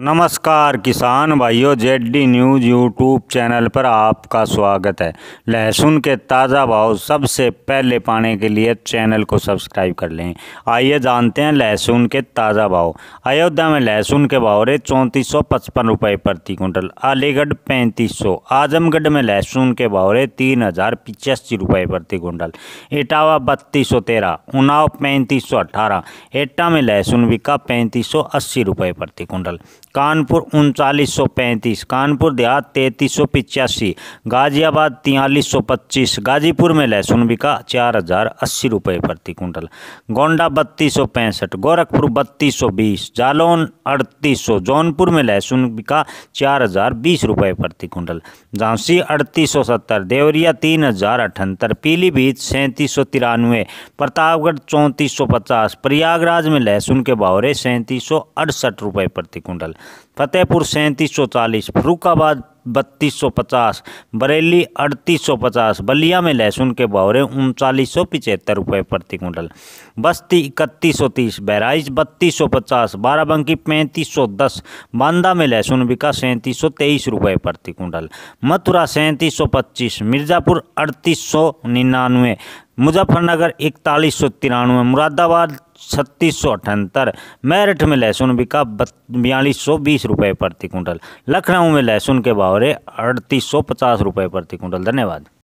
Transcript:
नमस्कार किसान भाइयों Z D news YouTube channel पर आपका स्वागत है लहसुन के ताज़ा भाव सबसे पहले पाने के लिए चैनल को सब्सक्राइब कर लें आइए जानते हैं लहसुन के ताज़ा भाव अयोध्या में लहसुन के भाव रहे चौंतीस सौ पचपन रुपये प्रति कुंटल अलीगढ़ पैंतीस सौ आजमगढ़ में लहसुन के भाव रहे तीन हज़ार पिचासी रुपये प्रति कुंटल इटावा बत्तीस सौ तेरह उनाव पैंतीस सौ अठारह एटा में लहसुन बिका पैंतीस सौ अस्सी रुपये प्रति कुंटल कानपुर उनचालीस सौ पैंतीस कानपुर देहात तैंतीस सौ पिचासी गाजियाबाद तियालीस सौ पच्चीस गाजीपुर में लहसुन बिका चार हज़ार अस्सी रुपये प्रति कुंटल गोंडा बत्तीस सौ पैंसठ गोरखपुर बत्तीस सौ बीस जालौन अड़तीस सौ जौनपुर में लहसुन बिका चार हज़ार बीस रुपये प्रति कुंटल झांसी अड़तीस सौ सत्तर देवरिया तीन हज़ार अठहत्तर पीलीभीत सैंतीस सौ तिरानवे प्रतापगढ़ चौंतीस सौ पचास प्रयागराज में लहसुन के बावरे सैंतीस सौ अड़सठ रुपये प्रति कुंटल फतेहपुर सैंतीस सौ चालीस फरुखाबाद बत्तीस सौ पचास बरेली अड़तीस सौ पचास बलिया में लहसुन के बौरे उनचालीस सौ पिचहत्तर रुपये प्रति कुंटल बस्ती इकतीस सौ तीस बहराइच बत्तीस सौ पचास बाराबंकी पैंतीस सौ दस बांदा में लहसुन बिका सैंतीस सौ तेईस रुपये प्रति कुंटल मथुरा सैंतीस सौ पच्चीस मिर्ज़ापुर अड़तीस सौ निन्यानवे मुजफ्फरनगर इकतालीस सौ तिरानवे मुरादाबाद छत्तीस सौ अठहत्तर मेरठ में लहसुन बिका बयालीस सौ बीस रुपये प्रति कुंटल लखनऊ में लहसुन के बावरे अड़तीस सौ पचास रुपये प्रति कुंटल धन्यवाद